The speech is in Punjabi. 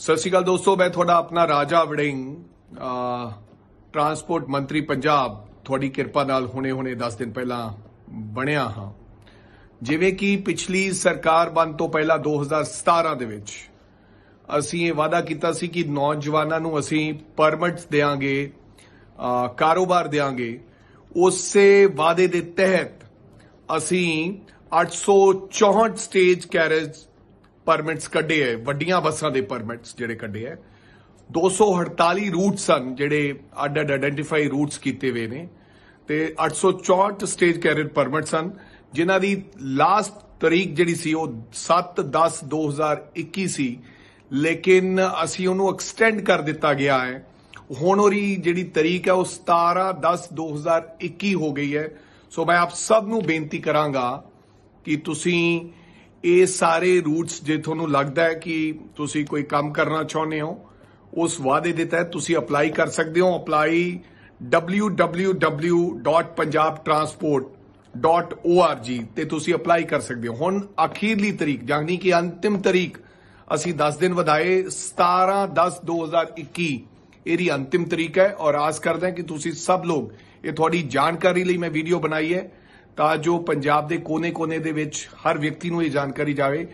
ਸਤਿ ਸ਼੍ਰੀ ਅਕਾਲ ਦੋਸਤੋ ਮੈਂ ਤੁਹਾਡਾ ਆਪਣਾ ਰਾਜਾ ਵੜਿੰਗ ਟਰਾਂਸਪੋਰਟ ਮੰਤਰੀ ਪੰਜਾਬ ਤੁਹਾਡੀ ਕਿਰਪਾ ਨਾਲ ਹੁਣੇ-ਹੁਣੇ 10 ਦਿਨ ਪਹਿਲਾਂ ਬਣਿਆ ਹਾਂ ਜਿਵੇਂ ਕਿ ਪਿਛਲੀ ਸਰਕਾਰ ਬਣ ਤੋਂ ਪਹਿਲਾਂ 2017 ਦੇ ਵਿੱਚ ਅਸੀਂ ਇਹ ਵਾਅਦਾ ਕੀਤਾ ਸੀ ਕਿ ਨੌਜਵਾਨਾਂ ਨੂੰ ਅਸੀਂ ਪਰਮਿਟਸ ਦੇਾਂਗੇ ਕਾਰੋਬਾਰ ਦੇਾਂਗੇ ਉਸੇ ਵਾਅਦੇ ਦੇ ਤਹਿਤ ਅਸੀਂ 864 ਸਟੇਜ ਕੈਰੇਜ ਪਰਮਿਟਸ ਕੱਢੇ ਐ ਵੱਡੀਆਂ ਬੱਸਾਂ ਦੇ ਪਰਮਿਟਸ ਜਿਹੜੇ ਕੱਢੇ ਐ 248 ਰੂਟਸ ਹਨ ਜਿਹੜੇ ਅੱਡ ਅੱਡ ਆਇਡੈਂਟੀਫਾਈ ਰੂਟਸ ਕੀਤੇ ਹੋਏ ਨੇ ਤੇ 864 ਸਟੇਜ ਕੈਰੀਅਰ ਪਰਮਿਟਸ ਹਨ ਜਿਨ੍ਹਾਂ ਦੀ ਲਾਸਟ ਤਰੀਕ ਜਿਹੜੀ ਸੀ ਉਹ 7-10 2021 ਸੀ ਲੇਕਿਨ ਅਸੀਂ ਉਹਨੂੰ ਐਕਸਟੈਂਡ ਕਰ ਦਿੱਤਾ ਗਿਆ ਹੈ ਹੁਣ ਉਹਰੀ ਜਿਹੜੀ ਤਰੀਕ ਹੈ ਉਹ 17 10 2021 ਹੋ ਗਈ ਹੈ ਸੋ ਮੈਂ ਆਪ ਸਭ ਨੂੰ ਬੇਨਤੀ ਕਰਾਂਗਾ ਕਿ ਤੁਸੀਂ ਇਹ ਸਾਰੇ ਰੂਟਸ ਜੇ ਤੁਹਾਨੂੰ ਲੱਗਦਾ ਹੈ ਕਿ ਤੁਸੀਂ ਕੋਈ ਕੰਮ ਕਰਨਾ ਚਾਹੁੰਦੇ ਹੋ ਉਸ ਵਾਅਦੇ ਦੇ ਤਹਿਤ ਤੁਸੀਂ ਅਪਲਾਈ ਕਰ ਸਕਦੇ ਹੋ ਅਪਲਾਈ www.punjabtransport.org ਤੇ ਤੁਸੀਂ ਅਪਲਾਈ ਕਰ ਸਕਦੇ ਹੋ ਹੁਣ ਅਖੀਰਲੀ ਤਰੀਕ ਯਾਨੀ ਕਿ ਅੰਤਿਮ ਤਰੀਕ ਅਸੀਂ 10 ਦਿਨ ਵਧਾਏ 17 10 2021 ਇਹਦੀ ਅੰਤਿਮ ਤਰੀਕ ਹੈ ਔਰ ਆਸ ਕਰਦੇ ਹਾਂ ਕਿ ਤੁਸੀਂ ਸਭ ਲੋਕ ਇਹ ਤੁਹਾਡੀ ਜਾਣਕਾਰੀ ਲਈ ਮੈਂ ਵੀਡੀਓ ਬਣਾਈ ਹੈ ਤਾਂ ਜੋ ਪੰਜਾਬ ਦੇ ਕੋਨੇ-ਕੋਨੇ ਦੇ ਵਿੱਚ ਹਰ ਵਿਅਕਤੀ ਨੂੰ ਇਹ ਜਾਣਕਾਰੀ ਜਾਵੇ